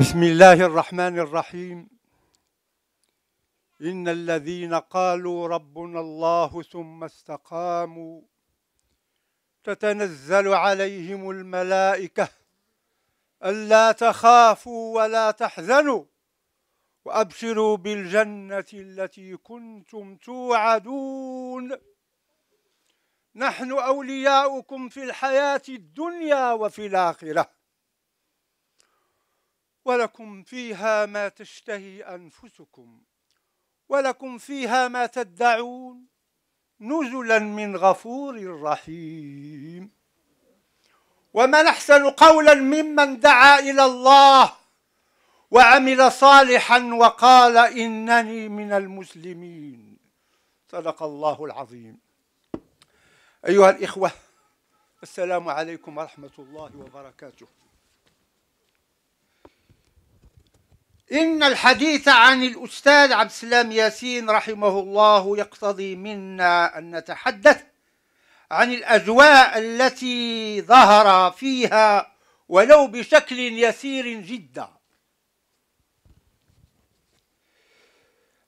بسم الله الرحمن الرحيم إن الذين قالوا ربنا الله ثم استقاموا تتنزل عليهم الملائكة ألا تخافوا ولا تحزنوا وأبشروا بالجنة التي كنتم توعدون نحن أولياؤكم في الحياة الدنيا وفي الآخرة ولكم فيها ما تشتهي أنفسكم ولكم فيها ما تدعون نزلا من غفور رحيم ومن أحسن قولا ممن دعا إلى الله وعمل صالحا وقال إنني من المسلمين صدق الله العظيم أيها الإخوة السلام عليكم ورحمة الله وبركاته إن الحديث عن الأستاذ عبد السلام ياسين رحمه الله يقتضي منا أن نتحدث عن الأجواء التي ظهر فيها ولو بشكل يسير جدا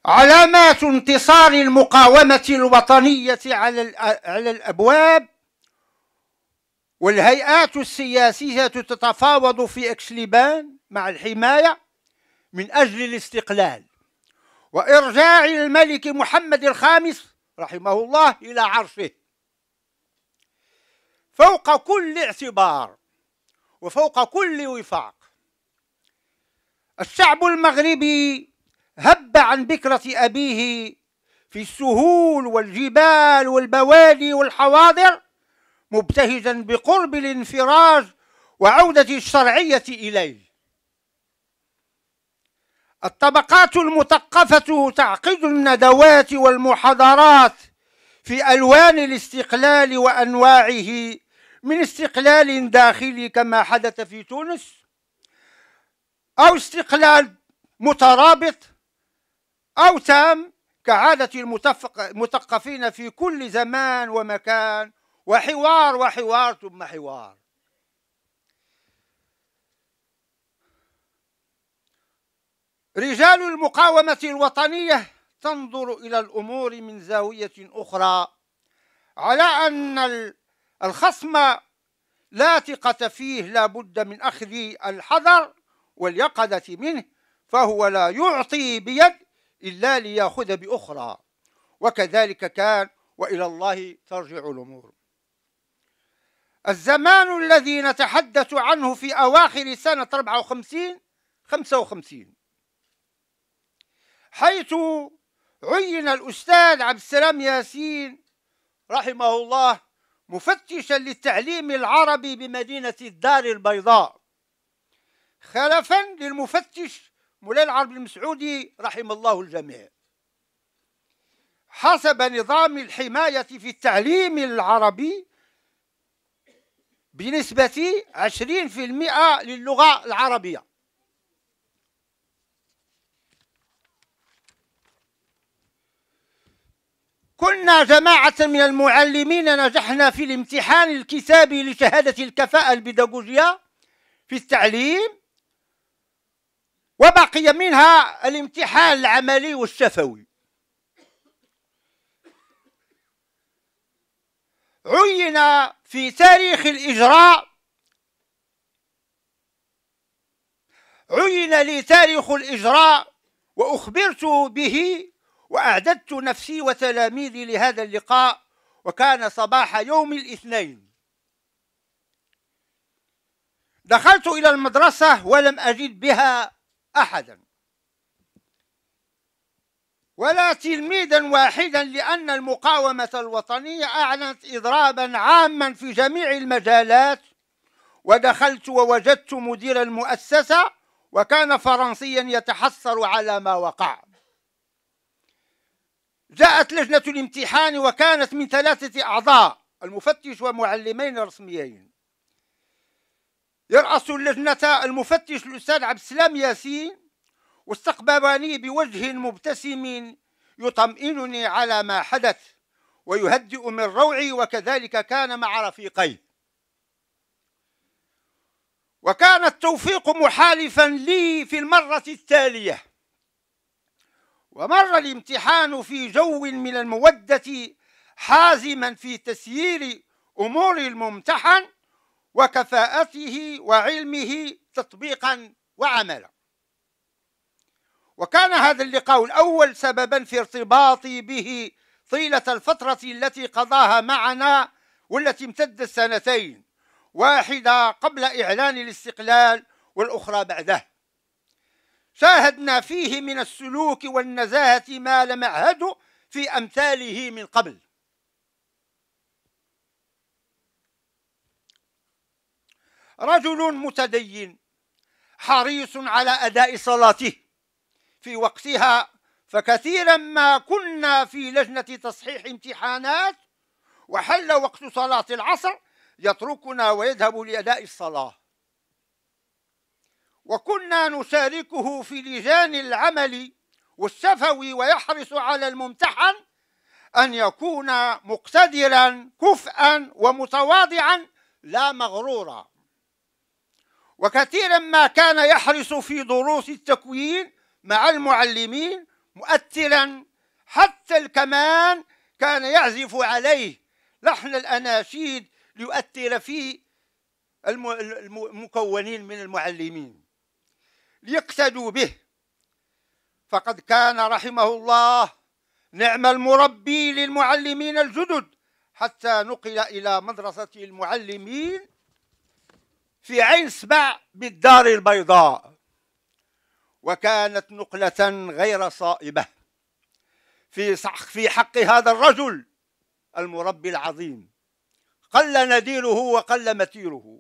علامات انتصار المقاومة الوطنية على على الأبواب والهيئات السياسية تتفاوض في أكسليبان مع الحماية من أجل الاستقلال وإرجاع الملك محمد الخامس رحمه الله إلى عرشه فوق كل اعتبار وفوق كل وفاق الشعب المغربي هب عن بكرة أبيه في السهول والجبال والبوادي والحواضر مبتهجا بقرب الانفراج وعودة الشرعية إليه الطبقات المثقفة تعقد الندوات والمحاضرات في ألوان الاستقلال وأنواعه من استقلال داخلي كما حدث في تونس أو استقلال مترابط أو تام كعادة المثقفين في كل زمان ومكان وحوار وحوار ثم حوار رجال المقاومة الوطنية تنظر إلى الأمور من زاوية أخرى على أن الخصم لا ثقة فيه لا بد من أخذ الحذر واليقظة منه فهو لا يعطي بيد إلا ليأخذ بأخرى وكذلك كان وإلى الله ترجع الأمور الزمان الذي نتحدث عنه في أواخر سنة 54 55 حيث عين الأستاذ عبد السلام ياسين رحمه الله مفتشا للتعليم العربي بمدينة الدار البيضاء خلفا للمفتش مولاي العرب المسعودي رحم الله الجميع حسب نظام الحماية في التعليم العربي بنسبة 20% للغة العربية كنا جماعة من المعلمين نجحنا في الامتحان الكتابي لشهادة الكفاءة البيداغوجية في التعليم وبقي منها الامتحان العملي والشفوي عين في تاريخ الإجراء عين لي تاريخ الإجراء وأخبرت به وأعددت نفسي وتلاميذي لهذا اللقاء وكان صباح يوم الاثنين دخلت إلى المدرسة ولم أجد بها أحدا ولا تلميذا واحدا لأن المقاومة الوطنية أعلنت إضرابا عاما في جميع المجالات ودخلت ووجدت مدير المؤسسة وكان فرنسيا يتحسر على ما وقع جاءت لجنة الامتحان وكانت من ثلاثة أعضاء المفتش ومعلمين رسميين يرأس اللجنة المفتش الأستاذ عبد السلام ياسين واستقبلني بوجه مبتسم يطمئنني على ما حدث ويهدئ من روعي وكذلك كان مع رفيقي وكان التوفيق محالفا لي في المرة التالية ومر الامتحان في جو من المودة حازما في تسيير أمور الممتحن وكفاءته وعلمه تطبيقا وعملا وكان هذا اللقاء الأول سببا في ارتباطي به طيلة الفترة التي قضاها معنا والتي امتدت سنتين واحدة قبل إعلان الاستقلال والأخرى بعده شاهدنا فيه من السلوك والنزاهة ما لم يعهد في أمثاله من قبل رجل متدين حريص على أداء صلاته في وقتها فكثيرا ما كنا في لجنة تصحيح امتحانات وحل وقت صلاة العصر يتركنا ويذهب لأداء الصلاة وكنا نشاركه في لجان العمل والسفوي ويحرص على الممتحن أن يكون مقتدرا كفءا ومتواضعا لا مغرورا وكثيرا ما كان يحرص في دروس التكوين مع المعلمين مؤثرا حتى الكمان كان يعزف عليه لحن الأناشيد ليؤثر في المكونين من المعلمين ليقتدوا به فقد كان رحمه الله نعم المربي للمعلمين الجدد حتى نقل إلى مدرسة المعلمين في عين سبع بالدار البيضاء وكانت نقلة غير صائبة في في حق هذا الرجل المربي العظيم قل نذيره وقل متيره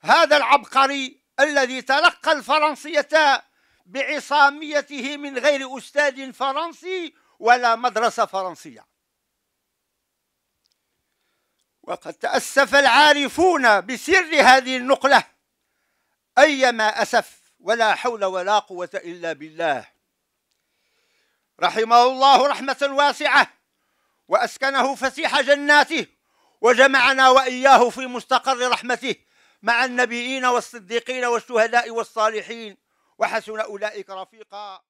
هذا العبقري الذي تلقى الفرنسية بعصاميته من غير أستاذ فرنسي ولا مدرسة فرنسية وقد تأسف العارفون بسر هذه النقلة أيما أسف ولا حول ولا قوة إلا بالله رحمه الله رحمة واسعة وأسكنه فسيح جناته وجمعنا وإياه في مستقر رحمته مع النبيين والصديقين والشهداء والصالحين وحسن أولئك رفيقا